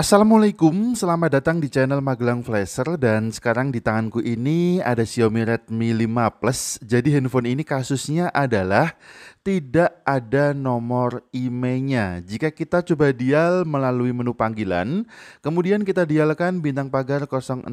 Assalamualaikum, selamat datang di channel Magelang Flasher dan sekarang di tanganku ini ada Xiaomi Redmi 5 Plus. Jadi handphone ini kasusnya adalah tidak ada nomor imei Jika kita coba dial melalui menu panggilan, kemudian kita dialkan bintang pagar 06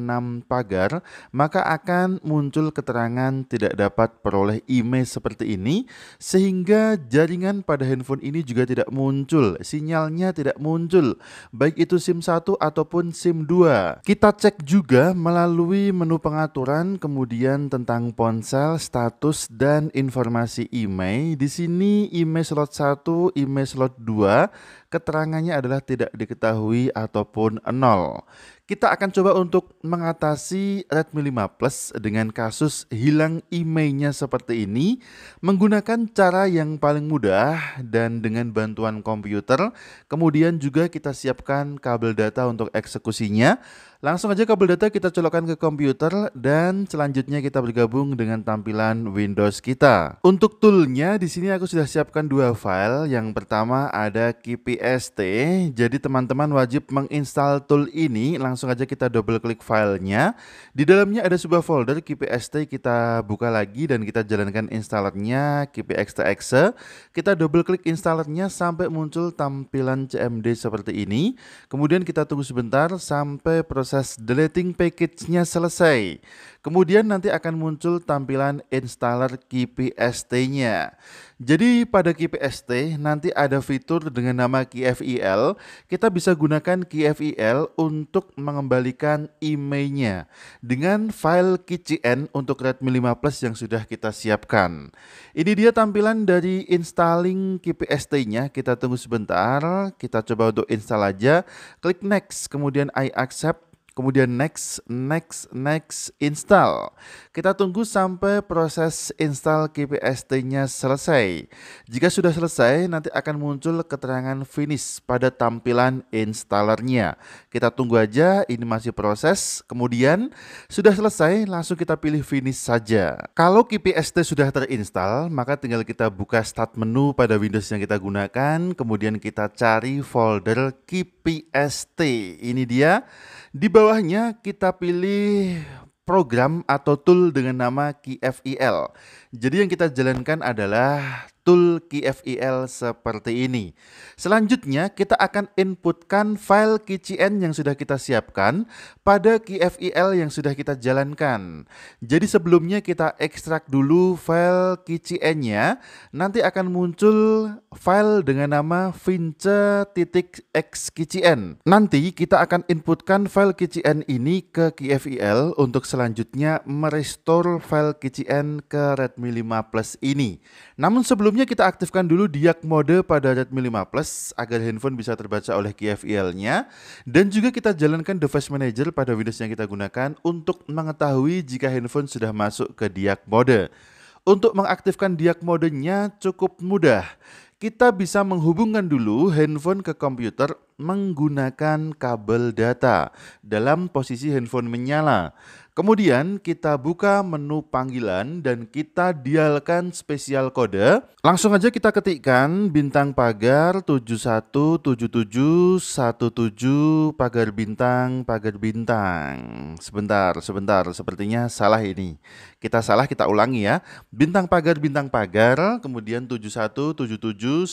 pagar, maka akan muncul keterangan tidak dapat peroleh IMEI seperti ini, sehingga jaringan pada handphone ini juga tidak muncul, sinyalnya tidak muncul, baik itu SIM 1 ataupun SIM 2. Kita cek juga melalui menu pengaturan, kemudian tentang ponsel, status, dan informasi IMEI. Di sini image slot 1, image slot 2 keterangannya adalah tidak diketahui ataupun nol. Kita akan coba untuk mengatasi Redmi 5 Plus dengan kasus hilang emailnya seperti ini menggunakan cara yang paling mudah dan dengan bantuan komputer. Kemudian juga kita siapkan kabel data untuk eksekusinya. Langsung aja kabel data kita colokkan ke komputer dan selanjutnya kita bergabung dengan tampilan Windows kita. Untuk toolnya di sini aku sudah siapkan dua file. Yang pertama ada KPI ST. Jadi teman-teman wajib menginstal tool ini. Langsung aja kita double klik filenya. Di dalamnya ada sebuah folder kpst kita buka lagi dan kita jalankan installernya kpxtxe. Kita double klik installernya sampai muncul tampilan cmd seperti ini. Kemudian kita tunggu sebentar sampai proses deleting package-nya selesai. Kemudian nanti akan muncul tampilan installer kpst-nya. Jadi pada KPST nanti ada fitur dengan nama KFIL, kita bisa gunakan KFIL untuk mengembalikan emailnya dengan file KCN untuk Redmi 5 Plus yang sudah kita siapkan. Ini dia tampilan dari installing KPST-nya. Kita tunggu sebentar, kita coba untuk install aja. Klik next, kemudian I accept kemudian next, next, next, install. Kita tunggu sampai proses install KPST-nya selesai. Jika sudah selesai, nanti akan muncul keterangan finish pada tampilan installernya. Kita tunggu aja, ini masih proses. Kemudian, sudah selesai, langsung kita pilih finish saja. Kalau KPST sudah terinstall, maka tinggal kita buka start menu pada Windows yang kita gunakan, kemudian kita cari folder KPST. Ini dia. Di bawahnya kita pilih program atau tool dengan nama KFIL. Jadi yang kita jalankan adalah tool KFIL seperti ini. Selanjutnya kita akan inputkan file KCN yang sudah kita siapkan pada KFIL yang sudah kita jalankan. Jadi sebelumnya kita ekstrak dulu file KCN-nya, nanti akan muncul file dengan nama vince.xkcn. Nanti kita akan inputkan file KCN ini ke KFIL untuk selanjutnya merestore file KCN ke Redmi 5 Plus ini. Namun sebelumnya Sebelumnya kita aktifkan dulu diak mode pada Redmi 5 Plus agar handphone bisa terbaca oleh kfil nya dan juga kita jalankan device manager pada Windows yang kita gunakan untuk mengetahui jika handphone sudah masuk ke diak mode. Untuk mengaktifkan diak modenya cukup mudah. Kita bisa menghubungkan dulu handphone ke komputer menggunakan kabel data dalam posisi handphone menyala. Kemudian kita buka menu panggilan dan kita dialkan spesial kode. Langsung aja kita ketikkan bintang pagar 717717 pagar bintang pagar bintang. Sebentar, sebentar, sepertinya salah ini. Kita salah, kita ulangi ya. Bintang pagar bintang pagar kemudian 717717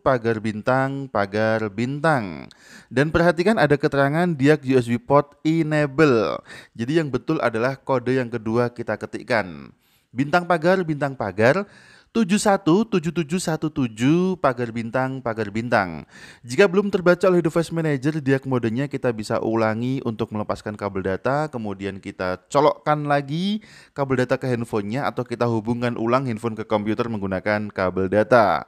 pagar bintang pagar layar bintang. Dan perhatikan ada keterangan diag USB port enable. Jadi yang betul adalah kode yang kedua kita ketikkan. Bintang pagar, bintang pagar, 717717 pagar bintang pagar bintang. Jika belum terbaca oleh device manager diag modenya kita bisa ulangi untuk melepaskan kabel data, kemudian kita colokkan lagi kabel data ke handphonenya atau kita hubungkan ulang handphone ke komputer menggunakan kabel data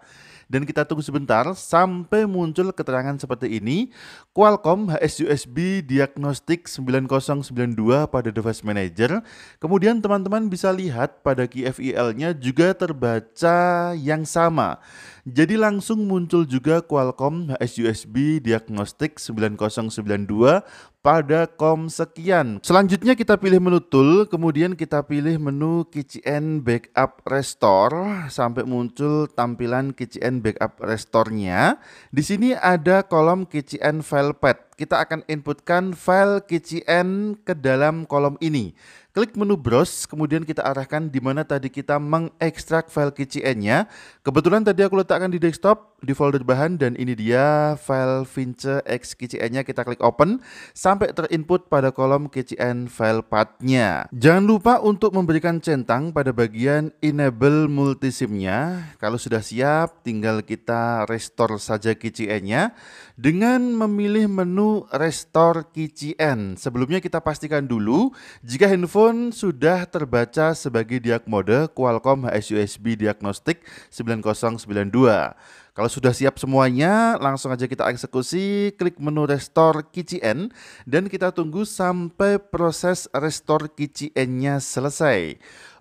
dan kita tunggu sebentar sampai muncul keterangan seperti ini. Qualcomm HSUSB Diagnostic 9092 pada device manager. Kemudian teman-teman bisa lihat pada qfil nya juga terbaca yang sama. Jadi langsung muncul juga Qualcomm HSUSB Diagnostic 9092 pada kom sekian. Selanjutnya kita pilih menu tool, kemudian kita pilih menu KCN Backup Restore sampai muncul tampilan KCN Backup Restore-nya. Di sini ada kolom KCN File Path kita akan inputkan file KCN ke dalam kolom ini. Klik menu browse, kemudian kita arahkan di mana tadi kita mengekstrak file KCN-nya. Kebetulan tadi aku letakkan di desktop, di folder bahan dan ini dia file vince x KCN-nya kita klik open sampai terinput pada kolom KCN file path-nya. Jangan lupa untuk memberikan centang pada bagian enable multisim-nya. Kalau sudah siap, tinggal kita restore saja KCN-nya dengan memilih menu restore KCN. Sebelumnya kita pastikan dulu jika handphone sudah terbaca sebagai diag mode Qualcomm HSUSB diagnostik Diagnostic 9092. Kalau sudah siap semuanya, langsung aja kita eksekusi, klik menu restore KCN, dan kita tunggu sampai proses restore KCN-nya selesai.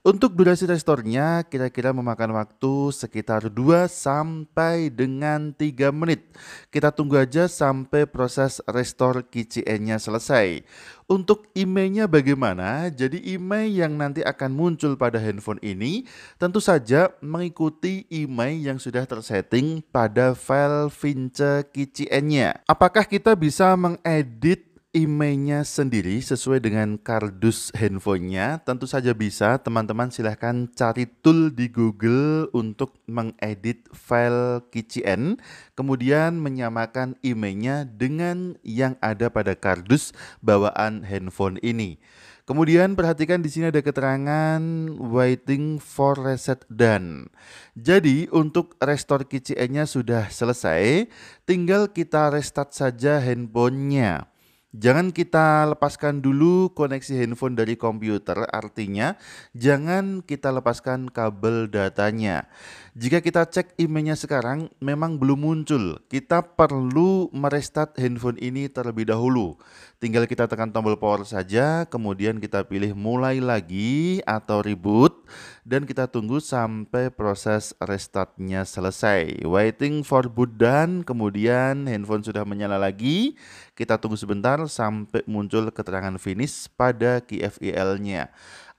Untuk durasi restornya kira-kira memakan waktu sekitar 2 sampai dengan 3 menit. Kita tunggu aja sampai proses restore KCN-nya selesai. Untuk imei bagaimana? Jadi IMEI yang nanti akan muncul pada handphone ini tentu saja mengikuti IMEI yang sudah tersetting pada file Vince KCN-nya. Apakah kita bisa mengedit emailnya sendiri sesuai dengan kardus handphonenya, tentu saja bisa teman-teman silahkan cari tool di Google untuk mengedit file KCN, kemudian menyamakan emailnya dengan yang ada pada kardus bawaan handphone ini. Kemudian perhatikan di sini ada keterangan waiting for reset done. Jadi untuk restore KCN-nya sudah selesai, tinggal kita restart saja handphonenya. Jangan kita lepaskan dulu koneksi handphone dari komputer, artinya jangan kita lepaskan kabel datanya. Jika kita cek emailnya sekarang, memang belum muncul. Kita perlu merestart handphone ini terlebih dahulu. Tinggal kita tekan tombol power saja, kemudian kita pilih mulai lagi atau reboot dan kita tunggu sampai proses restartnya selesai. Waiting for boot dan kemudian handphone sudah menyala lagi. Kita tunggu sebentar sampai muncul keterangan finish pada KFIL-nya. E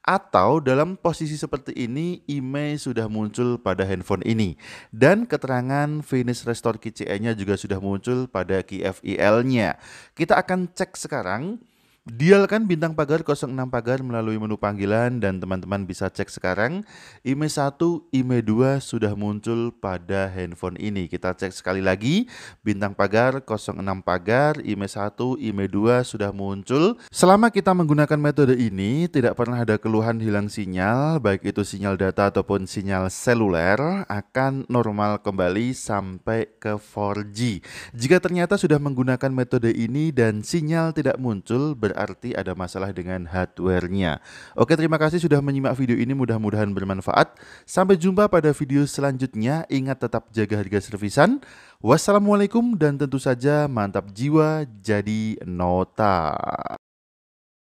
Atau dalam posisi seperti ini, IMEI sudah muncul pada handphone ini. Dan keterangan finish restore KCE-nya juga sudah muncul pada KFIL-nya. E kita akan cek sekarang Dialkan Bintang Pagar 06 Pagar melalui menu panggilan dan teman-teman bisa cek sekarang IME 1, IME 2 sudah muncul pada handphone ini. Kita cek sekali lagi Bintang Pagar 06 Pagar, IME 1, IME 2 sudah muncul. Selama kita menggunakan metode ini tidak pernah ada keluhan hilang sinyal, baik itu sinyal data ataupun sinyal seluler akan normal kembali sampai ke 4G. Jika ternyata sudah menggunakan metode ini dan sinyal tidak muncul berarti ada masalah dengan hardware-nya. Oke, terima kasih sudah menyimak video ini, mudah-mudahan bermanfaat. Sampai jumpa pada video selanjutnya. Ingat tetap jaga harga servisan. Wassalamualaikum dan tentu saja mantap jiwa jadi nota.